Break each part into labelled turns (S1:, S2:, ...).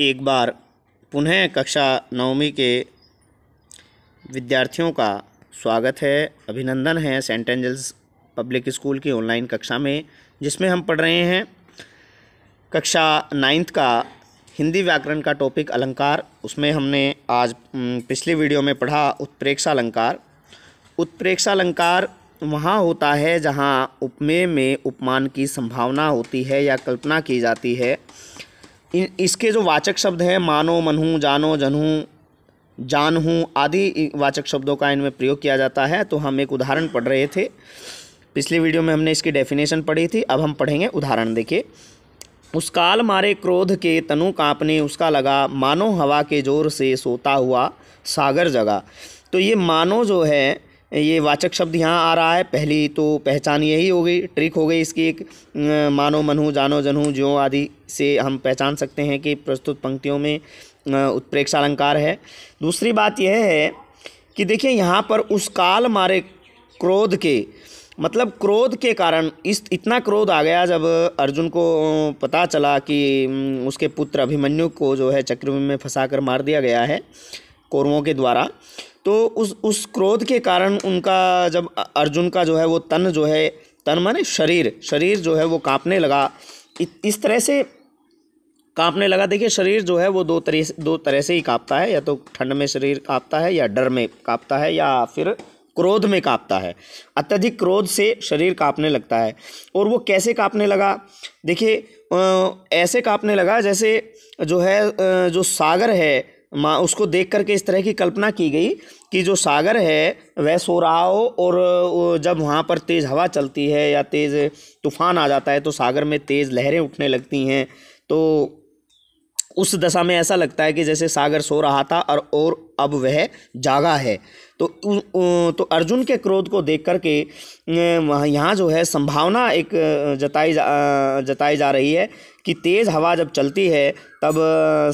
S1: एक बार पुनः कक्षा नवमी के विद्यार्थियों का स्वागत है अभिनंदन है सेंट एंजल्स पब्लिक स्कूल की ऑनलाइन कक्षा में जिसमें हम पढ़ रहे हैं कक्षा नाइन्थ का हिंदी व्याकरण का टॉपिक अलंकार उसमें हमने आज पिछली वीडियो में पढ़ा उत्प्रेक्षा अलंकार उत्प्रेक्षा अलंकार वहाँ होता है जहाँ उपमेय में उपमान की संभावना होती है या कल्पना की जाती है इसके जो वाचक शब्द हैं मानो मनहूँ जानो जनहू जानहूँ आदि वाचक शब्दों का इनमें प्रयोग किया जाता है तो हम एक उदाहरण पढ़ रहे थे पिछले वीडियो में हमने इसकी डेफिनेशन पढ़ी थी अब हम पढ़ेंगे उदाहरण देखिए उस काल मारे क्रोध के तनु कांपने उसका लगा मानो हवा के जोर से सोता हुआ सागर जगा तो ये मानो जो है ये वाचक शब्द यहाँ आ रहा है पहली तो पहचान यही हो गई ट्रिक हो गई इसकी एक मानो मनहू जानो जनहू जो आदि से हम पहचान सकते हैं कि प्रस्तुत पंक्तियों में उत्प्रेक्षा अलंकार है दूसरी बात यह है कि देखिए यहाँ पर उस काल मारे क्रोध के मतलब क्रोध के कारण इस इतना क्रोध आ गया जब अर्जुन को पता चला कि उसके पुत्र अभिमन्यु को जो है चक्रव्यूह में फंसा कर मार दिया गया है कौरवों के द्वारा तो उस उस क्रोध के कारण उनका जब अर्जुन का जो है वो तन जो है तन माने शरीर शरीर जो है वो कांपने लगा इस तरह से कांपने लगा देखिए शरीर जो है वो दो तरह दो तरह से ही कांपता है या तो ठंड में शरीर कांपता है या डर में कांपता है या फिर क्रोध में कांपता है अत्यधिक क्रोध से शरीर कांपने लगता है और वो कैसे कांपने लगा देखिए ऐसे कांपने लगा जैसे जो है जो सागर है माँ उसको देख करके इस तरह की कल्पना की गई कि जो सागर है वह सो रहा हो और जब वहाँ पर तेज़ हवा चलती है या तेज़ तूफान आ जाता है तो सागर में तेज़ लहरें उठने लगती हैं तो उस दशा में ऐसा लगता है कि जैसे सागर सो रहा था और और अब वह जागा है तो तो अर्जुन के क्रोध को देख कर के यहाँ जो है संभावना एक जताई जा जताई जा रही है कि तेज़ हवा जब चलती है तब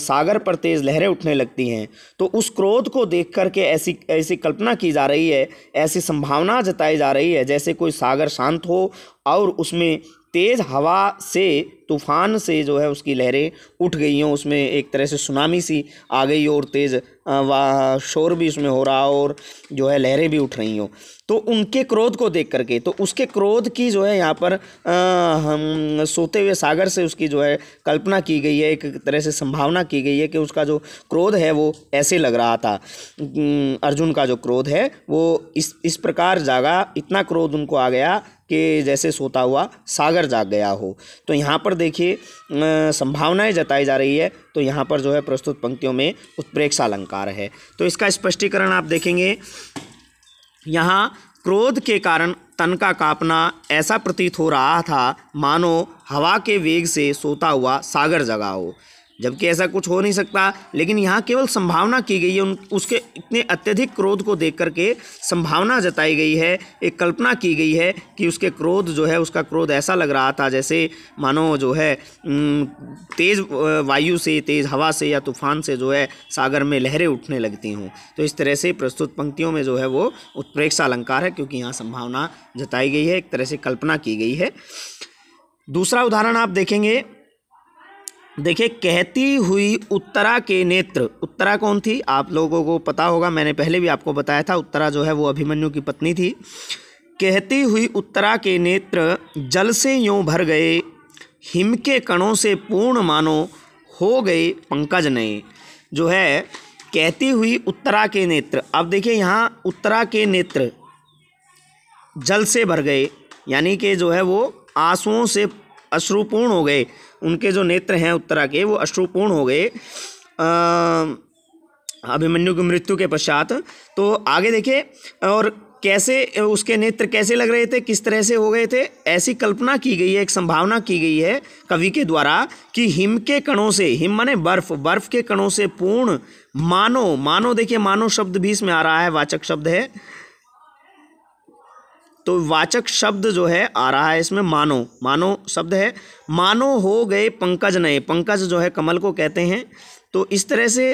S1: सागर पर तेज़ लहरें उठने लगती हैं तो उस क्रोध को देख करके ऐसी ऐसी कल्पना की जा रही है ऐसी संभावना जताई जा रही है जैसे कोई सागर शांत हो और उसमें तेज़ हवा से तूफ़ान से जो है उसकी लहरें उठ गई हैं उसमें एक तरह से सुनामी सी आ गई और तेज़ वाह शोर भी उसमें हो रहा और जो है लहरें भी उठ रही हों तो उनके क्रोध को देख करके तो उसके क्रोध की जो है यहाँ पर आ, हम सोते हुए सागर से उसकी जो है कल्पना की गई है एक तरह से संभावना की गई है कि उसका जो क्रोध है वो ऐसे लग रहा था अर्जुन का जो क्रोध है वो इस इस प्रकार जागा इतना क्रोध उनको आ गया के जैसे सोता हुआ सागर जाग गया हो तो यहाँ पर देखिए संभावनाएं जताई जा रही है तो यहाँ पर जो है प्रस्तुत पंक्तियों में उत्प्रेक्षा अलंकार है तो इसका स्पष्टीकरण आप देखेंगे यहाँ क्रोध के कारण तन का कांपना ऐसा प्रतीत हो रहा था मानो हवा के वेग से सोता हुआ सागर जगा हो जबकि ऐसा कुछ हो नहीं सकता लेकिन यहाँ केवल संभावना की गई है उन उसके इतने अत्यधिक क्रोध को देख करके संभावना जताई गई है एक कल्पना की गई है कि उसके क्रोध जो है उसका क्रोध ऐसा लग रहा था जैसे मानो जो है तेज़ वायु से तेज़ हवा से या तूफान से जो है सागर में लहरें उठने लगती हों तो इस तरह से प्रस्तुत पंक्तियों में जो है वो उत्प्रेक्षा अलंकार है क्योंकि यहाँ संभावना जताई गई है एक तरह से कल्पना की गई है दूसरा उदाहरण आप देखेंगे देखिए कहती हुई उत्तरा के नेत्र उत्तरा कौन थी आप लोगों को पता होगा मैंने पहले भी आपको बताया था उत्तरा जो है वो अभिमन्यु की पत्नी थी कहती हुई उत्तरा के नेत्र जल से यों भर गए हिम के कणों से पूर्ण मानो हो गए पंकज नए जो है कहती हुई उत्तरा के नेत्र अब देखिए यहाँ उत्तरा के नेत्र जल से भर गए यानी कि जो है वो आंसुओं से अश्रुपूर्ण हो गए उनके जो नेत्र हैं उत्तरा के वो अश्रुपूर्ण हो गए अभिमन्यु की मृत्यु के पश्चात तो आगे देखे और कैसे उसके नेत्र कैसे लग रहे थे किस तरह से हो गए थे ऐसी कल्पना की गई है एक संभावना की गई है कवि के द्वारा कि हिम के कणों से हिम माने बर्फ बर्फ के कणों से पूर्ण मानो मानो देखिए मानो शब्द भी इसमें आ रहा है वाचक शब्द है तो वाचक शब्द जो है आ रहा है इसमें मानो मानो शब्द है मानो हो गए पंकज नए पंकज जो है कमल को कहते हैं तो इस तरह से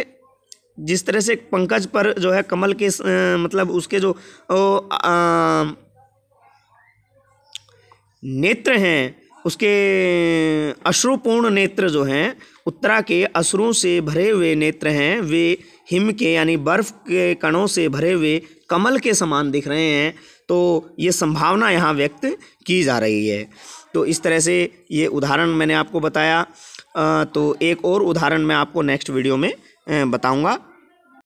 S1: जिस तरह से पंकज पर जो है कमल के आ, मतलब उसके जो ओ, आ, नेत्र हैं उसके अश्रुपूर्ण नेत्र जो हैं उत्तरा के अश्रुओं से भरे हुए नेत्र हैं वे हिम के यानी बर्फ़ के कणों से भरे हुए कमल के समान दिख रहे हैं तो ये संभावना यहाँ व्यक्त की जा रही है तो इस तरह से ये उदाहरण मैंने आपको बताया तो एक और उदाहरण मैं आपको नेक्स्ट वीडियो में बताऊँगा